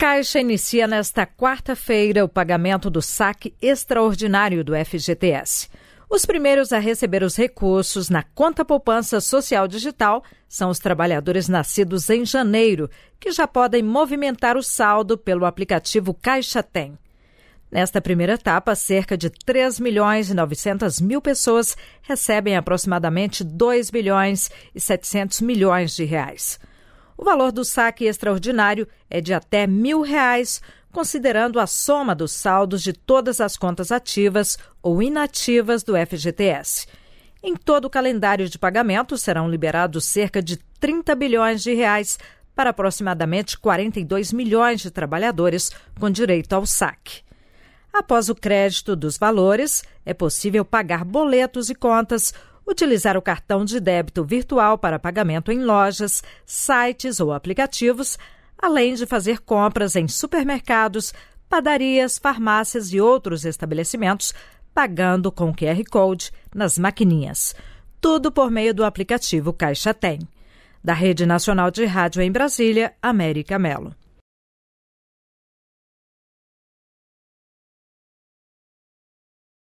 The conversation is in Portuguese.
Caixa inicia nesta quarta-feira o pagamento do saque extraordinário do FGTS. Os primeiros a receber os recursos na conta poupança social digital são os trabalhadores nascidos em janeiro, que já podem movimentar o saldo pelo aplicativo Caixa Tem. Nesta primeira etapa, cerca de 3 milhões e 900 mil pessoas recebem aproximadamente 2 bilhões e 700 milhões de reais. O valor do saque extraordinário é de até mil reais, considerando a soma dos saldos de todas as contas ativas ou inativas do FGTS. Em todo o calendário de pagamento serão liberados cerca de 30 bilhões de reais para aproximadamente 42 milhões de trabalhadores com direito ao saque. Após o crédito dos valores, é possível pagar boletos e contas utilizar o cartão de débito virtual para pagamento em lojas, sites ou aplicativos, além de fazer compras em supermercados, padarias, farmácias e outros estabelecimentos, pagando com QR Code nas maquininhas. Tudo por meio do aplicativo Caixa Tem. Da Rede Nacional de Rádio em Brasília, América Melo.